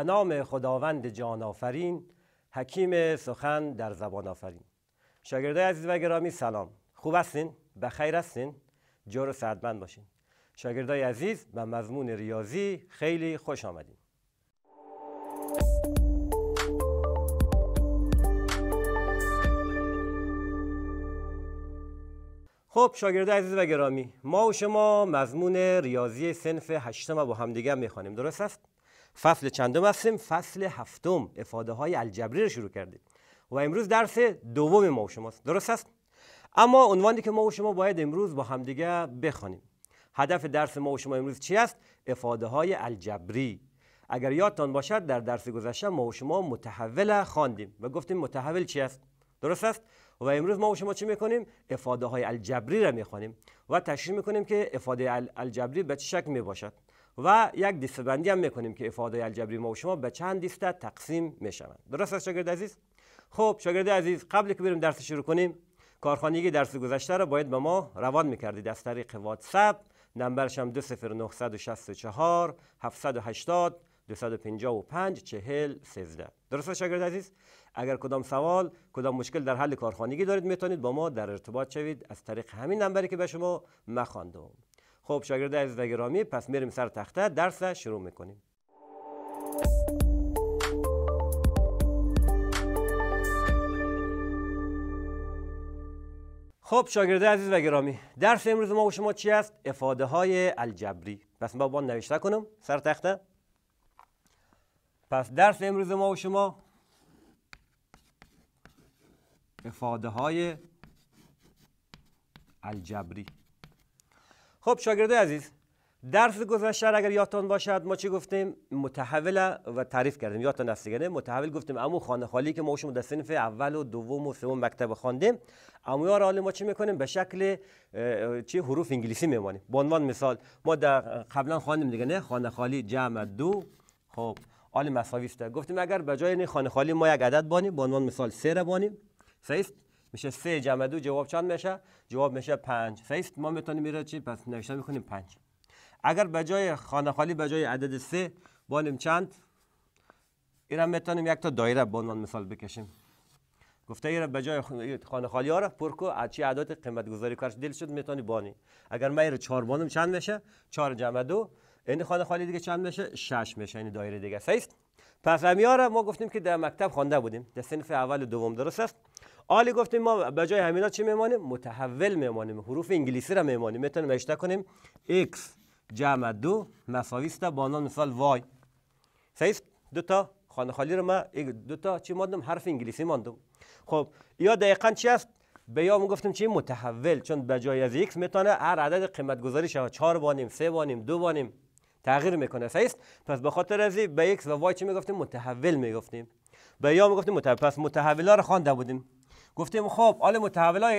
به نام خداوند جان آفرین حکیم سخن در زبان آفرین شاگردای عزیز و گرامی سلام خوب هستین به خیر هستین جور و سعدمند باشین شاگردای عزیز به مضمون ریاضی خیلی خوش آمدیم خب شاگرده عزیز و گرامی ما و شما مضمون ریاضی سنف هشتم با همدیگه میخوانیم درست است فصل چندم هستیم فصل هفتم افاده های الجبری رو شروع کردیم و امروز درس دوم ما و شماست درست است اما عنوانی که ما و شما باید امروز با همدیگه بخوانیم هدف درس ما و شما امروز چی است افاده های الجبری اگر یادتان باشد در درس گذشته ما و شما متحول خواندیم و گفتیم متحول چی است درست است و امروز ما و شما چی میکنیم افاده های الجبری را میخوانیم و تشریح میکنیم که افاده الجبری به چه شکل میباشد و یک بندی هم میکنیم که افاده الجبری ما و شما به چند دسته تقسیم میشوند درست است شاگرد عزیز خب شاگرد عزیز قبل که بریم درس شروع کنیم کارخانگی درس گذشته را باید به ما روان میکردید از طریق واتساپ نمبرش هم 20964 780 255 40 13 درست شاگرد عزیز اگر کدام سوال کدام مشکل در حل کارخانگی دارید میتونید با ما در ارتباط شوید از طریق همین نمبری که به شما مخواندم خب شاگرد عزیز و گرامی پس میریم سر تخته درس شروع میکنیم خب شاگرده عزیز و گرامی درس امروز ما و شما چی است افاده های الجبری پس ما با نوشته کنم سر تخته پس درس امروز ما و شما افاده های الجبری خب شاگرده عزیز درس گذشته اگر یادتان باشد ما چی گفتیم متحول و تعریف کردیم یادتان هست دیگه متحول گفتیم امو خانه خالی که ما شما در صنف اول و دوم و سوم مکتب خواندیم امویا یار حالا ما چی میکنیم به شکل چی حروف انگلیسی میمانیم به عنوان مثال ما در قبلا خواندیم دیگه نه خانه خالی جمع دو خب آل مساوی گفتیم اگر به جای خانه خالی ما یک عدد بانیم به عنوان مثال سه بانیم صحیح میشه سه جمع دو جواب چند میشه جواب میشه پنج سیست ما میتونیم میره چی پس نوشته میکنیم پنج اگر به جای خانه خالی به جای عدد سه بانیم چند این هم میتونیم یک تا دایره به مثال بکشیم گفته ایرا به جای خانه خالی ها آره، را پر کو از چی اعداد قیمت گذاری کارش دل شد میتونی بانی اگر من چهار 4 بانم چند میشه 4 جمع دو این خانه خالی دیگه چند میشه 6 میشه این دایره دیگه سیست پس همیاره ما گفتیم که در مکتب خوانده بودیم در سنف اول و دوم درست است الی گفتیم ما به جای همینا چی میمانیم متحول میمانیم حروف انگلیسی را میمانیم میتونیم اشته کنیم x جمع دو مساوی است با نام مثال y صحیح دو تا خانه خالی رو ما دو تا چی ماندم حرف انگلیسی ماندم خب یا دقیقا چی است به یا گفتیم چی متحول چون به جای از x میتونه هر عدد قیمت گذاری شود 4 بانیم 3 بانیم 2 بانیم تغییر میکنه صحیح پس به خاطر ازی به x و y چی میگفتیم متحول میگفتیم به یا میگفتیم متحول پس ها رو خوانده بودیم گفتیم خب آل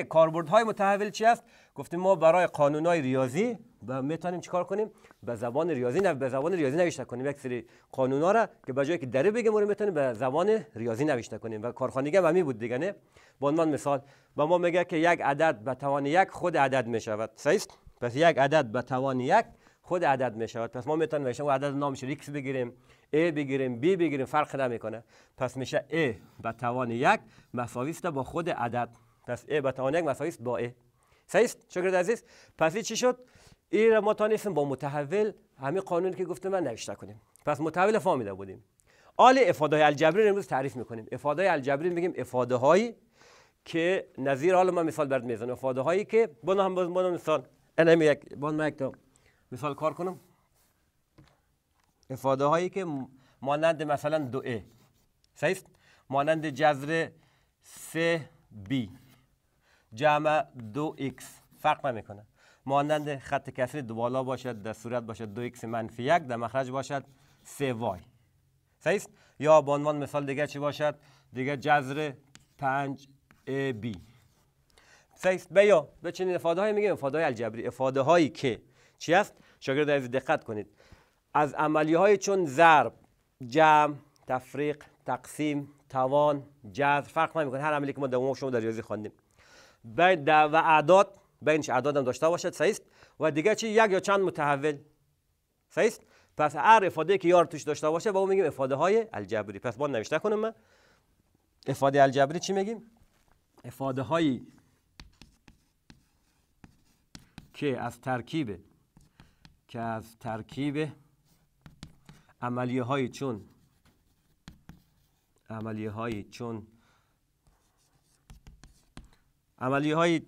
کاربرد های متحول چی است گفتیم ما برای های ریاضی و میتونیم چیکار کنیم به زبان ریاضی نه به زبان ریاضی نوشته کنیم یک سری قانونا را که به جای که دره بگیم ما میتونیم به زبان ریاضی نوشته کنیم و کارخانگی هم همین بود دیگه نه به عنوان مثال و ما میگه که یک عدد به توان یک خود عدد میشود صحیح پس یک عدد به توان یک خود عدد میشود پس ما میتونیم عدد نامش ریکس بگیریم A بگیریم B بگیریم فرق نمیکنه پس میشه A به توان یک مساوی با خود عدد پس A به توان یک مساوی با A صحیح است عزیز پس چی شد این را ما با متحول همین قانونی که گفتم من نوشته کنیم پس متحول فامیده بودیم آل افاده های الجبری امروز تعریف میکنیم افاده های الجبری میگیم افاده هایی که نظیر حالا ما مثال برد میزنم افاده هایی که بنا هم بنا مثال من یک مثال کار کنم افاده هایی که مانند مثلا دو ای. صحیح مانند جذر سه بی جمع دو ایکس فرق نمیکنه مانند خط کسری دو بالا باشد در صورت باشد دو ایکس منفی یک در مخرج باشد سه وای صحیح یا به عنوان مثال دیگه چی باشد دیگه جذر پنج ای بی صحیح بیا به چنین افاده هایی میگیم افاده های الجبری افاده هایی که چی است شاگرد دقت کنید از عملی های چون ضرب جمع تفریق تقسیم توان جذر فرق کنه هر عملی که ما دوم شما در ریاضی خواندیم و اعداد بینش اعداد هم داشته باشد صحیح و دیگه چی یک یا چند متحول صحیح پس هر افاده که یار توش داشته باشه با اون میگیم افاده های الجبری پس با نوشته کنم من افاده الجبری چی میگیم افاده هایی که از ترکیب که از ترکیب عملیه های چون عملیه های چون عملیه های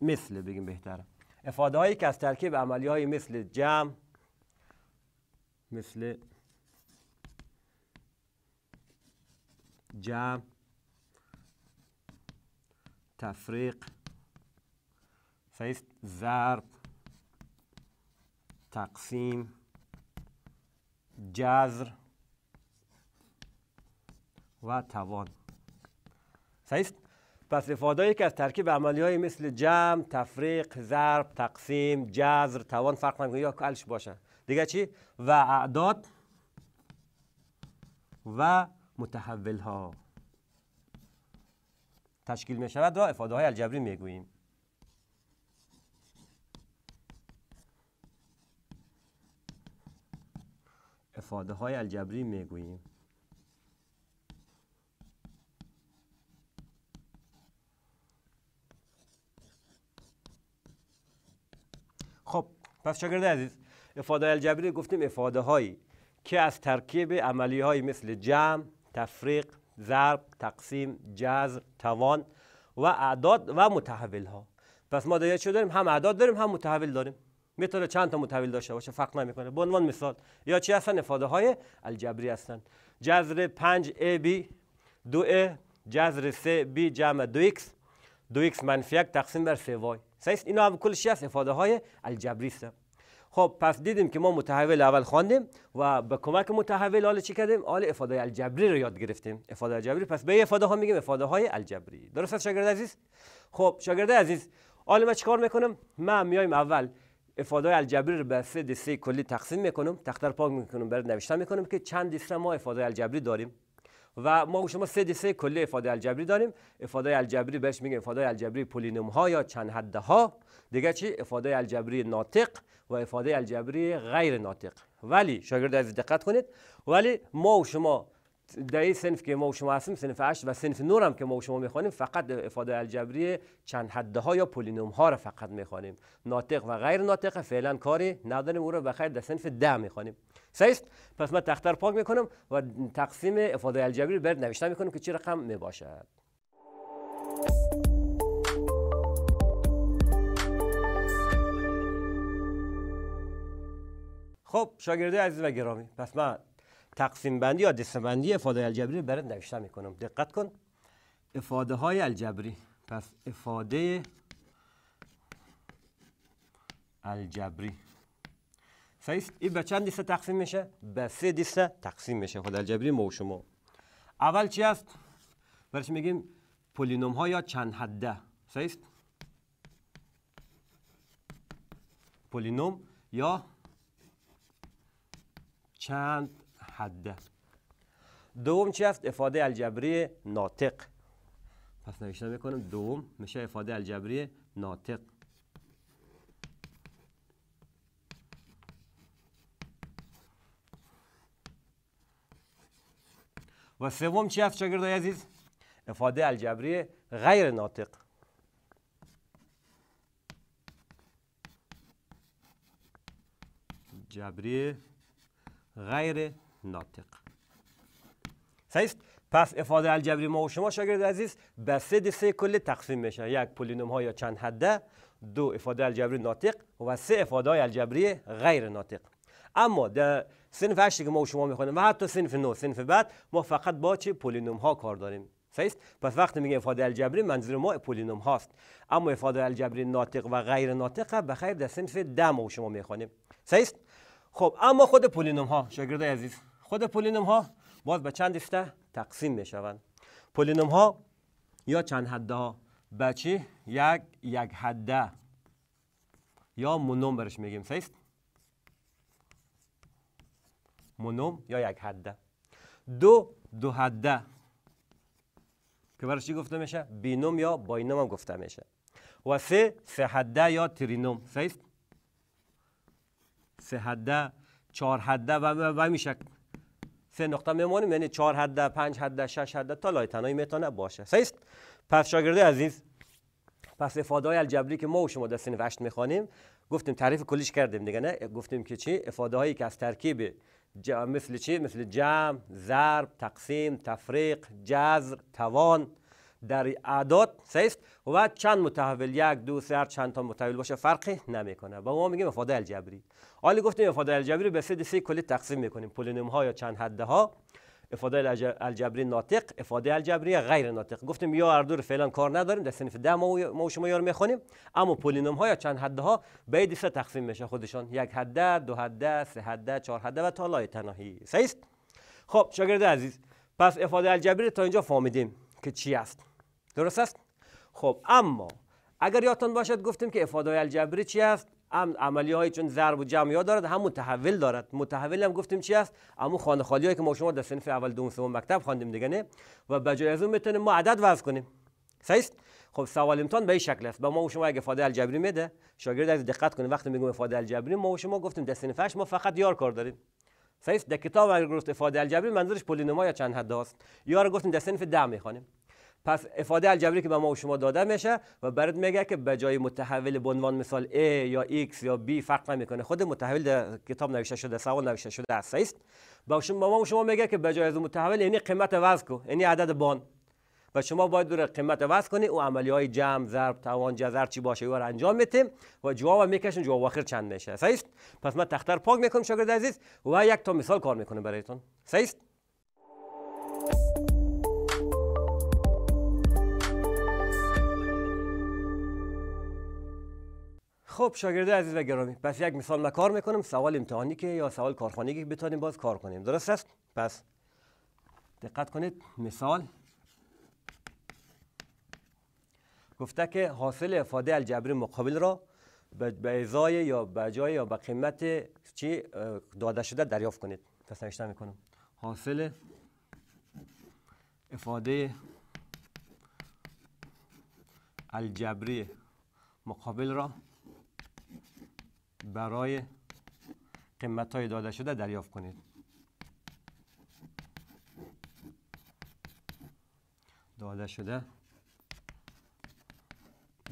مثل بگیم بهتره افاده که از ترکیب عملیه های مثل جمع مثل جمع تفریق فیست ضرب تقسیم جذر و توان صحیح پس افاده که از ترکیب عملی های مثل جمع، تفریق، ضرب، تقسیم، جذر، توان فرق نمیکنه یا کلش باشه دیگه چی؟ و اعداد و متحول ها تشکیل می شود را افاده های الجبری می گوییم افاده های الجبری میگوییم خب پس شاگرد عزیز افاده الجبری گفتیم افاده هایی که از ترکیب عملی های مثل جمع، تفریق، ضرب، تقسیم، جذر، توان و اعداد و متحول ها پس ما دیگه چه داریم هم اعداد داریم هم متحول داریم میتونه چند تا متحول داشته باشه فرق نمیکنه به عنوان مثال یا چی هستن افاده های الجبری هستن جذر 5 ای بی 2 ای جذر 3 بی جمع 2 ایکس 2 ایکس منفی تقسیم بر 3 وای اینا هم کل هست؟ افاده های الجبری است خب پس دیدیم که ما متحول اول خواندیم و به کمک متحول حال چی کردیم حال افاده الجبری رو یاد گرفتیم افاده الجبری پس به افاده ها میگیم افاده های الجبری درست است شاگرد عزیز خب شاگرد عزیز حالا من چیکار میکنم ما میایم اول افاده الجبری رو به سه دسته کلی تقسیم میکنم تختر پاک میکنم برای نوشتن میکنم که چند دسته ما افاده الجبری داریم و ما شما سه دسته کلی افاده الجبری داریم افاده الجبری بهش میگن افاده الجبری پولینوم ها یا چند حده ها دیگه چی افاده الجبری ناطق و افاده الجبری غیر ناطق ولی شاگرد عزیز دقت کنید ولی ما و شما در این سنف که ما و شما هستیم سنف 8 و سنف نورم هم که ما و شما میخوانیم فقط افاده الجبری چند حده ها یا پولینوم ها را فقط میخوانیم ناطق و غیر ناطق فعلا کاری نداریم او را بخیر در سنف ده میخوانیم سیست پس من تختر پاک میکنم و تقسیم افاده الجبری برد نوشته میکنم که چه رقم میباشد خب شاگرده عزیز و گرامی پس من تقسیم بندی یا دسته بندی افاده الجبری رو برات نوشته میکنم دقت کن افاده های الجبری پس افاده الجبری سیست این به چند دسته تقسیم میشه؟ به سه دسته تقسیم میشه خود الجبری ما و شما اول چی است؟ برش میگیم پولینوم ها یا چند حده سیست؟ پولینوم یا چند دوم چی هست افاده الجبری ناطق پس نوشته میکنم دوم میشه افاده الجبری ناطق و سوم چی هست شاگردای عزیز افاده الجبری غیر ناطق جبری غیر ناطق صحیح پس افاده الجبری ما و شما شاگرد عزیز به سه دسته کلی تقسیم میشه یک پولینوم ها یا چند حده دو افاده الجبری ناطق و سه افاده های الجبری غیر ناطق اما در سنف هشتی که ما و شما میخوانیم و حتی سنف نو سنف بعد ما فقط با چه پولینوم ها کار داریم صحیح پس وقتی میگه افاده الجبری منظور ما پولینوم هاست اما افاده الجبری ناطق و غیر ناطق به خیر در سنف ده ما و شما میخوانیم صحیح خب اما خود پولینوم ها شاگرد عزیز خود پولینوم ها باز به چند دسته تقسیم می شوند پولینوم ها یا چند حده ها بچه یک یک حده یا مونوم برش میگیم سیست مونوم یا یک حده دو دو حده که برش چی گفته میشه بینوم یا باینوم هم گفته میشه و سه سه حده یا ترینوم سیست سه حده چهار حده و همی سه نقطه میمانیم یعنی چهار حده پنج حده شش حده تا لای تنهایی میتونه باشه صحیح پس شاگرده عزیز پس افاده های الجبری که ما و شما در وشت میخوانیم گفتیم تعریف کلیش کردیم دیگه نه گفتیم که چی افاده هایی که از ترکیب مثل چی مثل جمع ضرب تقسیم تفریق جذر، توان در اعداد سیست و چند متحول یک دو سه چند تا متحول باشه فرقی نمیکنه و ما میگیم افاده الجبری حالا گفتیم افاده الجبری به سه دسته کلی تقسیم میکنیم پولینوم ها یا چند حده ها افاده الجبری ناطق افاده الجبری غیر ناطق گفتیم یا اردور فعلا کار نداریم در صنف ده ما و شما یار میخونیم اما پولینوم ها یا چند حده ها به دسته تقسیم میشه خودشان یک حده دو حده سه حده چهار حده و تا تناهی سیست خب شاگرد عزیز پس افاده الجبری تا اینجا فهمیدیم که چی است درست است خب اما اگر یادتان باشد گفتیم که افاده الجبری چی است عملی های چون ضرب و جمع دارد همون تحول دارد متحول هم گفتیم چی است اما خانه خالی هایی که ما شما در صنف اول دوم سوم مکتب خواندیم دیگه نه و بجای از اون میتونیم ما عدد وضع کنیم صحیح خب سوال امتحان به این شکل است با ما و شما اگه افاده الجبری میده شاگرد از دقت کنه وقتی میگم افاده الجبری ما و شما گفتیم در ما فقط یار کار داریم صحیح در کتاب اگر گفت افاده الجبری منظورش پولینوما یا چند حد است یار گفتیم در صنف ده میخوانیم پس افاده الجبری که به ما و شما داده میشه و برد میگه که به جای متحول به عنوان مثال A یا X یا B فرق نمیکنه خود متحول در کتاب نوشته شده سوال نوشته شده است است به ما و شما میگه که به جای از متحول یعنی قیمت واسکو کو یعنی عدد بان و شما باید دور قیمت وزن کنی و عملی های جمع ضرب توان جذر چی باشه رو انجام میتیم و جواب میکشن جواب آخر چند میشه است پس ما تختر پاک میکنم شاگرد عزیز و یک تا مثال کار میکنه برایتون است خب شاگرده عزیز و گرامی پس یک مثال کار میکنیم سوال امتحانی که یا سوال کارخانگی که بتونیم باز کار کنیم درست است پس دقت کنید مثال گفته که حاصل افاده الجبری مقابل را به ازای یا به جای یا به قیمت چی داده شده دریافت کنید پس نمی میکنم حاصل افاده الجبری مقابل را برای قیمت های داده شده دریافت کنید داده شده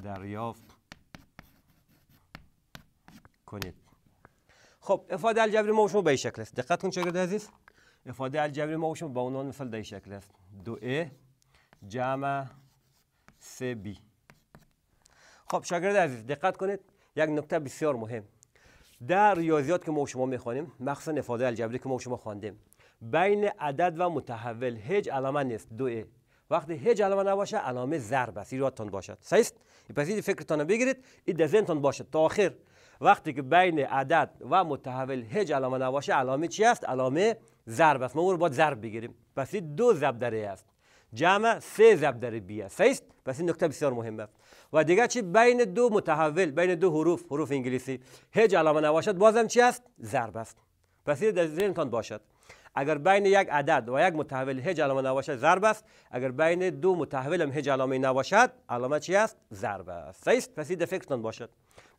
دریافت کنید خب افاده الجبری ما شما به این شکل است دقت کنید شاگرد عزیز افاده الجبری ما شما به عنوان مثال در شکل است دو ای جمع سه بی خب شاگرد عزیز دقت کنید یک نکته بسیار مهم در ریاضیات که ما شما میخوانیم مخصوصا افاده الجبری که ما شما خواندیم بین عدد و متحول هیچ علامه نیست دو وقتی هیچ علامه نباشه علامه ضرب است یادتان باشد صحیح پس این فکرتان بگیرید این در ذهنتان باشد تا آخر وقتی که بین عدد و متحول هیچ علامه نباشه علامه چی است علامه ضرب است ما اون رو باید ضرب بگیریم پس دو ضرب در است جمع سه ضرب در بی است صحیح پس نکته بسیار مهم و دیگه چی بین دو متحول بین دو حروف حروف انگلیسی هیچ علامه نباشد بازم چی است ضرب است پس در ذهنتان باشد اگر بین یک عدد و یک متحول هیچ علامه نباشد ضرب است اگر بین دو متحول هم هیچ علامه نباشد علامه چی است ضرب است صحیح است پس در باشد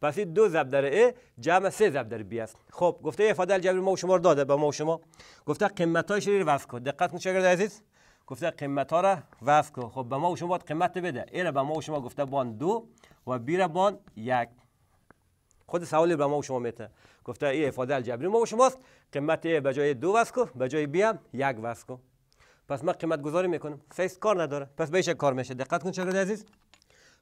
پس دو ضرب در ا جمع سه ضرب در بی است خب گفته افاده الجبری ما شما داده به ما شما گفته قیمتای رو وصف کن دقت کن شاگرد عزیز گفته قیمت ها را وف کن خب به ما و شما باید قیمت بده این را به ما و شما گفته بان دو و بی را بان یک خود سوالی به ما و شما میته گفته این افاده الجبری ما و شماست قیمت به جای دو وف کن به جای بی هم یک وف پس ما قیمت گذاری میکنم فیس کار نداره پس بهش کار میشه دقت کن چقدر عزیز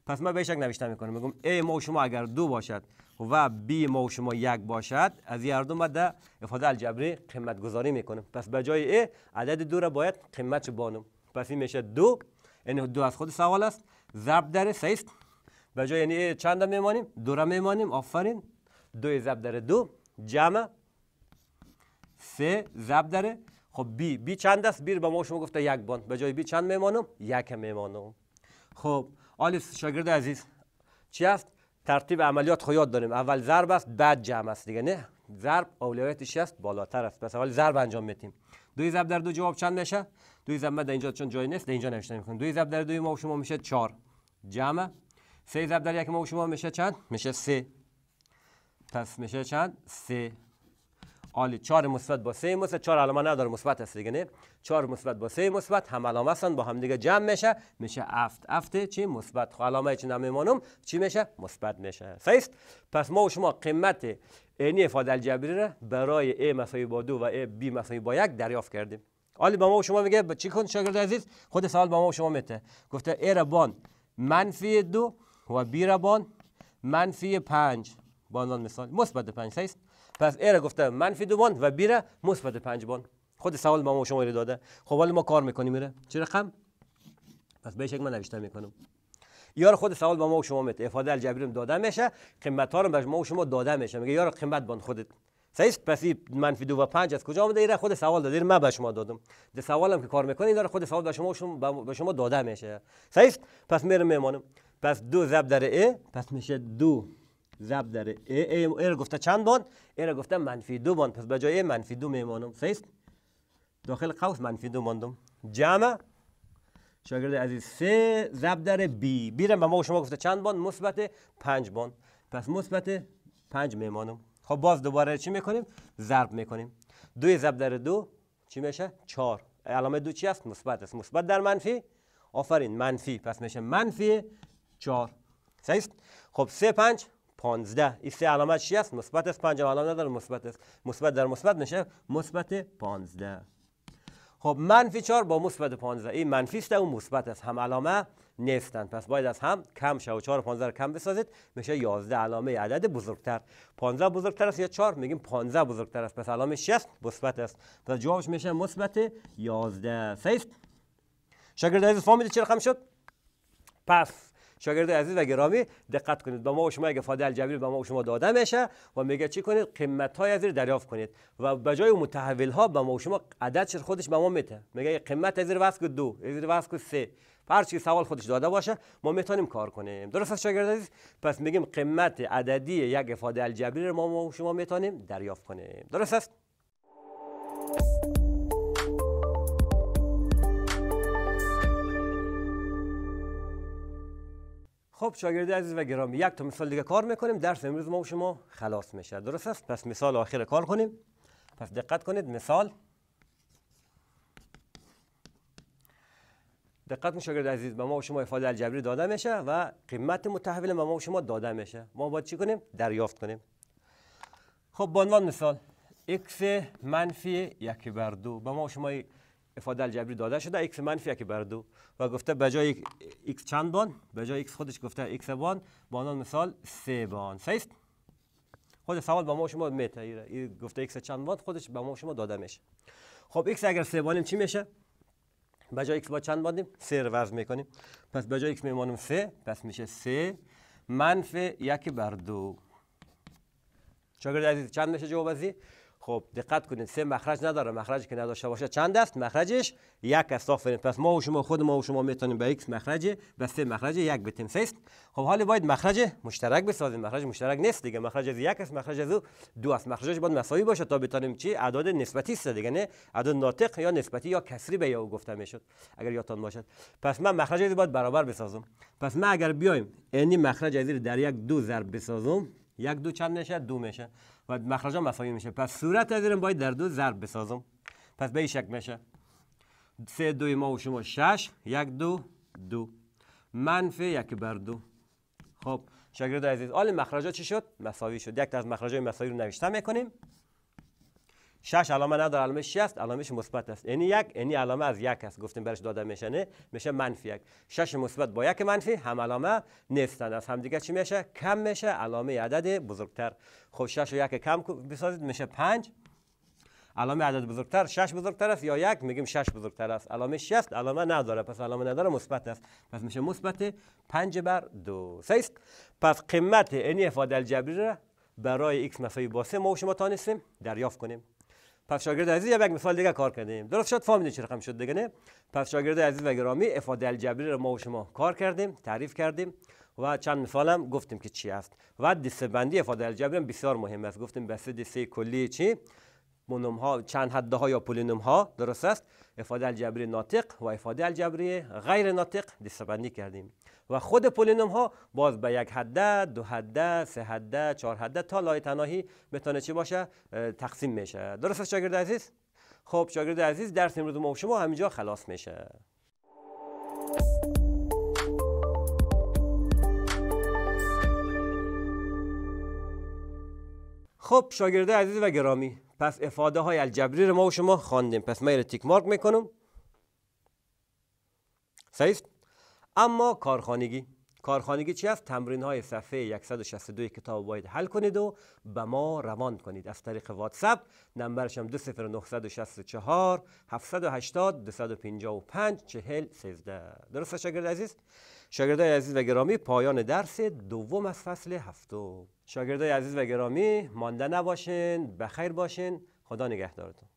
پس من به شک نوشته میکنم میگم ای ما شما اگر دو باشد و بی ما شما یک باشد از این هر دو در افاده الجبری قیمت گذاری میکنم پس به جای ای عدد دو را باید قیمت بانم پس این میشه دو این یعنی دو از خود سوال است ضرب در سیست است به جای یعنی چند میمانیم دو را میمانیم آفرین دو ضرب در دو جمع سه ضرب در خب بی بی چند است بی به ما شما گفته یک بان به جای بی چند میمانم یک میمانم خب آلیس شاگرد عزیز چی است ترتیب عملیات خو یاد داریم اول ضرب است بعد جمع است دیگه نه ضرب اولویتش است بالاتر است پس اول ضرب انجام میتیم دوی ضرب در دو جواب چند میشه دوی ضرب در اینجا چون جای نیست اینجا نوشته میکنم دوی ضرب در دوی ما و شما میشه 4 جمع سه ضرب در یک ما و شما میشه چند میشه سه پس میشه چند سه حالی چهار مثبت با سه مثبت چهار علامه نداره مثبت است دیگه نه 4 مثبت با سه مثبت هم علامه با هم دیگه جمع میشه میشه افت افت چی مثبت خب علامه چی نمیمونم چی میشه مثبت میشه صحیح پس ما و شما قیمت اینی افاده الجبری را برای a مساوی با دو و a b مساوی با یک دریافت کردیم حالی با ما و شما میگه چی کن شاگرد عزیز خود سوال با ما و شما میته گفته a منفی دو و b را منفی 5 با مثال مثبت 5 صحیح پس اره گفته منفی دو باند و بیره مثبت پنج باند خود سوال ما شما ایره داده خب حالا ما کار میکنیم میره چه رقم پس بهش یک من نوشته میکنم یار خود سوال با ما و شما میده افاده الجبری داده میشه قیمت ها رو به ما و شما داده میشه میگه یار قیمت بان خودت صحیح پس منفی دو و پنج از کجا آمده ایره خود سوال داده من به شما دادم ده سوالم که کار میکنه داره خود سوال به شما به شما داده میشه صحیح پس میرم میمانم پس دو زب در ای پس میشه دو زب در ای, ای, ای را گفته چند بان ای را گفته منفی دو بان پس به ای منفی دو میمانم سیست داخل قوس منفی دو باندم جمع شاگرد عزیز سه زب در بی بی را به ما و شما گفته چند بان مثبت پنج بان پس مثبت پنج میمانم خب باز دوباره چی میکنیم ضرب میکنیم دوی زب در دو چی میشه چار علامه دو چی است مثبت است مثبت در منفی آفرین منفی پس میشه منفی چهار خب سه پنج 15 این سه علامت چی است مثبت است پنج علامت نداره مثبت است مثبت در مثبت میشه مثبت 15 خب منفی 4 با مثبت 15 این منفی است و مثبت است هم علامه نیستند پس باید از هم کم شه و 4 15 رو کم بسازید میشه 11 علامه عدد بزرگتر 15 بزرگتر است یا 4 میگیم 15 بزرگتر است پس علامه 6 مثبت است پس جوابش میشه مثبت 11 صحیح شاگرد عزیز فهمیدید چه رقم شد پس شاگرد عزیز و گرامی دقت کنید با ما و شما اگه فاده الجبری به ما و شما داده میشه و میگه چی کنید قیمت های از دریافت کنید و جای متحول ها به ما و شما عدد خودش به ما میده میگه قیمت از واسکو دو از واسکو سه هر چی سوال خودش داده باشه ما میتونیم کار کنیم درست است شاگرد عزیز پس میگیم قیمت عددی یک افاده الجبری رو ما و شما میتونیم دریافت کنیم درست است خب شاگرد عزیز و گرامی یک تا مثال دیگه کار میکنیم درس امروز ما و شما خلاص میشه درست است پس مثال آخر کار کنیم پس دقت کنید مثال دقت کنید شاگرد عزیز به ما و شما افاده الجبری داده میشه و قیمت متحول به ما و شما داده میشه ما باید چی کنیم دریافت کنیم خب به عنوان مثال x منفی یک بر دو به ما و شما افاده الجبری داده شده x منفی که بر دو و گفته به جای x چند بان به جای x خودش گفته x بان بانان مثال سه بان صحیح خود سوال با ما شما میتایره گفته x چند بان خودش به ما شما داده میشه خب x اگر سه بانیم چی میشه به جای x با چند بانیم؟ سه رو وزن میکنیم پس به جای x میمانیم سه پس میشه سه منفی یک بر دو شاگرد عزیز چند میشه جواب ازی خب دقت کنید سه مخرج نداره مخرجی که نداشته باشه چند است مخرجش یک است آفرین پس ما و شما خود ما و شما میتونیم به x مخرج و سه مخرج یک بتیم سه است خب حالا باید مخرج مشترک بسازیم مخرج مشترک نیست دیگه مخرج از یک است مخرج از دو است مخرجش باید مساوی باشه تا بتونیم چی اعداد نسبتی است دیگه نه اعداد ناطق یا نسبتی یا کسری به یا گفته میشد اگر یادتان باشد پس من مخرج باید برابر بسازم پس ما اگر بیایم یعنی مخرج از در یک دو ضرب بسازم یک دو چند میشه دو میشه و ها مساوی میشه پس صورت از باید در دو ضرب بسازم پس به این میشه سه دوی ما و شما شش یک دو دو منفی یک بر دو خب شاگرد عزیز آل ها چی شد؟ مساوی شد یک تا از های مساوی رو نوشته میکنیم شش علامه نداره علامه 6 علامش مثبت است یعنی یک یعنی علامه از یک است گفتیم برش داده میشنه میشه منفی یک شش مثبت با یک منفی هم علامه نیستند از همدیگه چی میشه کم میشه علامه عدد بزرگتر خب 6 و یک کم بسازید میشه 5 علامه عدد بزرگتر 6 بزرگتر است یا یک میگیم 6 بزرگتر است علامه 6 علامه نداره پس علامه نداره مثبت است پس میشه مثبت 5 بر 2 سه پس قیمت این افاده الجبری برای x مساوی با 3 ما و شما تانستیم دریافت کنیم پس شاگرد عزیز یک مثال دیگه کار کردیم درست شد فهمیدین چه رقم شد دیگه نه پس شاگرد عزیز و گرامی افاده الجبری رو ما و شما کار کردیم تعریف کردیم و چند مثال هم گفتیم که چی است و دسته بندی افاده الجبری هم بسیار مهم است گفتیم بسته دسته کلی چی مونوم ها چند حده ها یا پولینوم ها درست است افاده الجبری ناطق و افاده الجبری غیر ناطق دسته بندی کردیم و خود پولینوم ها باز به یک حده دو حده سه حده چهار حده تا لایه تناهی بتانه چی باشه تقسیم میشه درست است شاگرد عزیز خب شاگرد عزیز درس امروز ما شما همینجا خلاص میشه خب شاگرده عزیز و گرامی پس افاده های الجبری رو ما و شما خواندیم پس من تیک مارک میکنم صحیح اما کارخانگی کارخانگی چی است تمرین های صفحه 162 کتاب باید حل کنید و به ما روان کنید از طریق واتساپ نمبرش هم 20964 780 255 40 13 درست شاگرد عزیز های عزیز و گرامی پایان درس دوم از فصل هفتم های عزیز و گرامی مانده نباشین بخیر باشین خدا نگهدارتون